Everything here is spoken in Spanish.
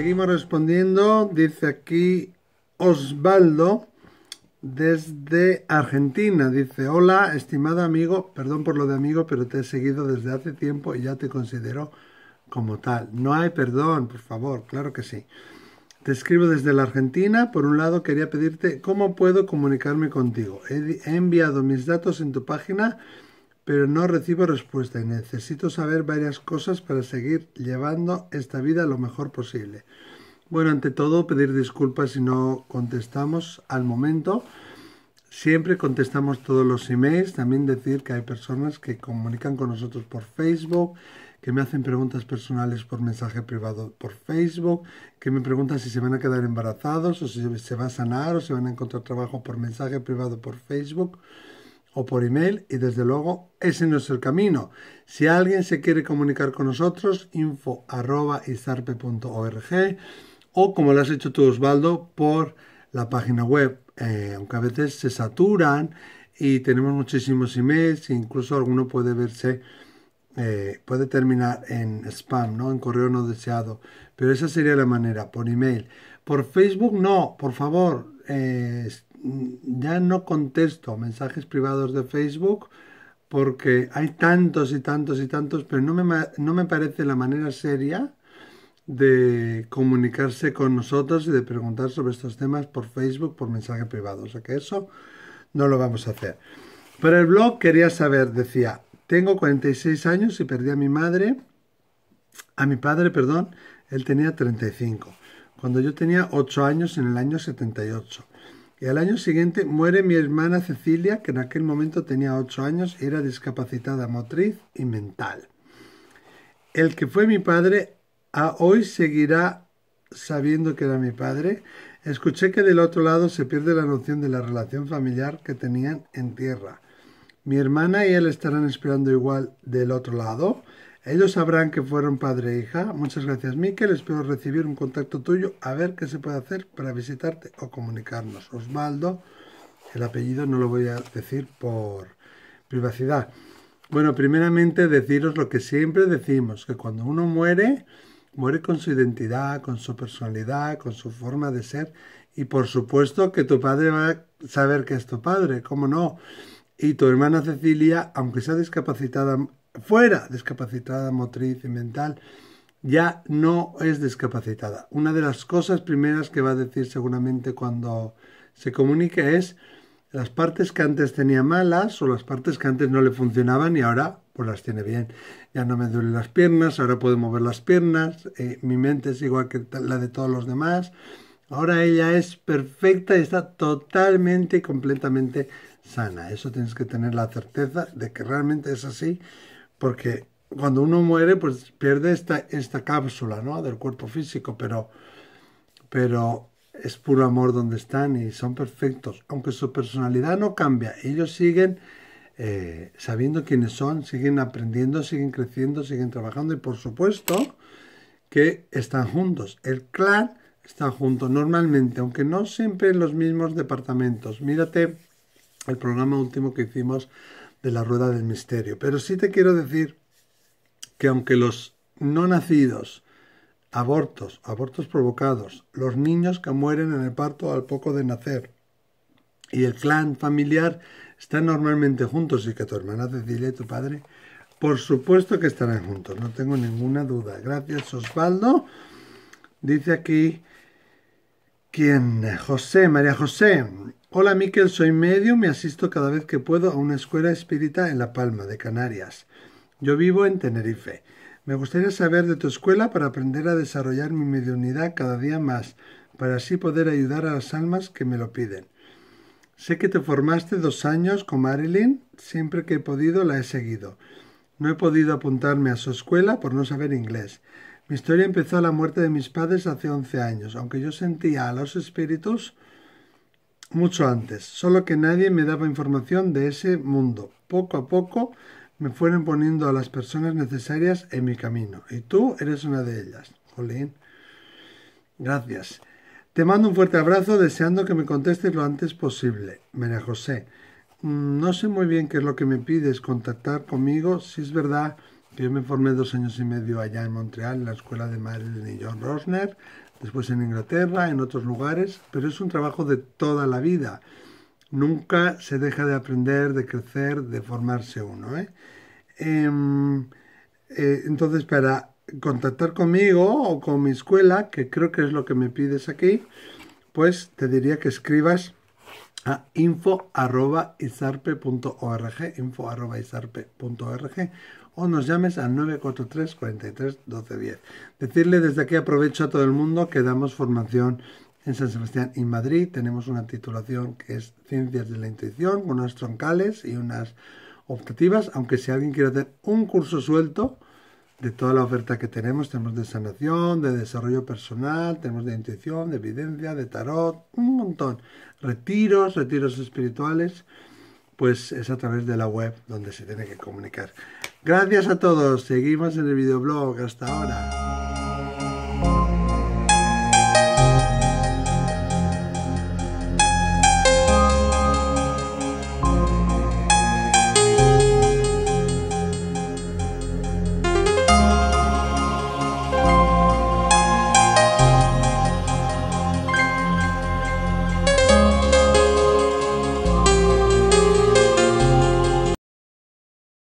seguimos respondiendo. Dice aquí Osvaldo desde Argentina. Dice, hola, estimado amigo, perdón por lo de amigo, pero te he seguido desde hace tiempo y ya te considero como tal. No hay perdón, por favor, claro que sí. Te escribo desde la Argentina. Por un lado, quería pedirte cómo puedo comunicarme contigo. He, enviado mis datos en tu página pero no recibo respuesta y necesito saber varias cosas para seguir llevando esta vida lo mejor posible. Bueno, ante todo, pedir disculpas si no contestamos al momento. Siempre contestamos todos los emails. También decir que hay personas que comunican con nosotros por Facebook, que me hacen preguntas personales por mensaje privado por Facebook, que me preguntan si se van a quedar embarazados o si se va a sanar o si van a encontrar trabajo por mensaje privado por Facebook o por email y desde luego ese no es el camino. Si alguien se quiere comunicar con nosotros, info arroba izarpe.org o como lo has hecho tú Osvaldo, por la página web, eh, aunque a veces se saturan y tenemos muchísimos emails, e incluso alguno puede verse, eh, puede terminar en spam, ¿no? en correo no deseado, pero esa sería la manera, por email. Por Facebook no, por favor, eh, ya no contesto mensajes privados de Facebook porque hay tantos y tantos y tantos, pero no me, no me parece la manera seria de comunicarse con nosotros y de preguntar sobre estos temas por Facebook, por mensaje privado. O sea que eso no lo vamos a hacer. pero el blog quería saber, decía, tengo 46 años y perdí a mi madre, a mi padre, perdón, él tenía 35, cuando yo tenía 8 años en el año 78. Y al año siguiente muere mi hermana Cecilia, que en aquel momento tenía 8 años y era discapacitada motriz y mental. El que fue mi padre a hoy seguirá sabiendo que era mi padre. Escuché que del otro lado se pierde la noción de la relación familiar que tenían en tierra. Mi hermana y él estarán esperando igual del otro lado. Ellos sabrán que fueron padre e hija. Muchas gracias, Miquel. Espero recibir un contacto tuyo a ver qué se puede hacer para visitarte o comunicarnos. Osvaldo, el apellido no lo voy a decir por privacidad. Bueno, primeramente deciros lo que siempre decimos, que cuando uno muere, muere con su identidad, con su personalidad, con su forma de ser y por supuesto que tu padre va a saber que es tu padre, ¿cómo no? Y tu hermana Cecilia, aunque sea discapacitada fuera, discapacitada motriz y mental, ya no es discapacitada. Una de las cosas primeras que va a decir seguramente cuando se comunique es las partes que antes tenía malas o las partes que antes no le funcionaban y ahora pues las tiene bien. Ya no me duelen las piernas, ahora puedo mover las piernas, eh, mi mente es igual que la de todos los demás. Ahora ella es perfecta y está totalmente y completamente sana. Eso tienes que tener la certeza de que realmente es así porque cuando uno muere, pues pierde esta, esta cápsula ¿no? del cuerpo físico, pero, pero es puro amor donde están y son perfectos. Aunque su personalidad no cambia, ellos siguen eh, sabiendo quiénes son, siguen aprendiendo, siguen creciendo, siguen trabajando y por supuesto que están juntos. El clan está junto normalmente, aunque no siempre en los mismos departamentos. Mírate el programa último que hicimos de la rueda del misterio. Pero sí te quiero decir que aunque los no nacidos, abortos, abortos provocados, los niños que mueren en el parto al poco de nacer y el clan familiar están normalmente juntos y que tu hermana Cecilia y tu padre, por supuesto que estarán juntos, no tengo ninguna duda. Gracias Osvaldo. Dice aquí, ¿quién? José, María José. Hola Miquel, soy medio. Me asisto cada vez que puedo a una escuela espírita en La Palma, de Canarias. Yo vivo en Tenerife. Me gustaría saber de tu escuela para aprender a desarrollar mi mediunidad cada día más, para así poder ayudar a las almas que me lo piden. Sé que te formaste dos años con Marilyn, siempre que he podido la he seguido. No he podido apuntarme a su escuela por no saber inglés. Mi historia empezó a la muerte de mis padres hace 11 años, aunque yo sentía a los espíritus mucho antes, solo que nadie me daba información de ese mundo. Poco a poco me fueron poniendo a las personas necesarias en mi camino, y tú eres una de ellas. Jolín. Gracias. Te mando un fuerte abrazo deseando que me contestes lo antes posible. María José, mm, no sé muy bien qué es lo que me pides contactar conmigo, si es verdad que yo me formé dos años y medio allá en Montreal, en la escuela de Marilyn y John Rosner, después en Inglaterra, en otros lugares, pero es un trabajo de toda la vida. Nunca se deja de aprender, de crecer, de formarse uno. ¿eh? Em, eh, entonces, para contactar conmigo o con mi escuela, que creo que es lo que me pides aquí, pues te diría que escribas a punto org o nos llames a 943 43 12 10. Decirle desde aquí aprovecho a todo el mundo que damos formación en San Sebastián y Madrid. Tenemos una titulación que es Ciencias de la Intuición, con unas troncales y unas optativas, aunque si alguien quiere hacer un curso suelto, de toda la oferta que tenemos. Tenemos de sanación, de desarrollo personal, tenemos de intuición, de evidencia, de tarot, montón. Retiros, retiros espirituales, pues es a través de la web donde se tiene que comunicar. Gracias a todos, seguimos en el videoblog, hasta ahora.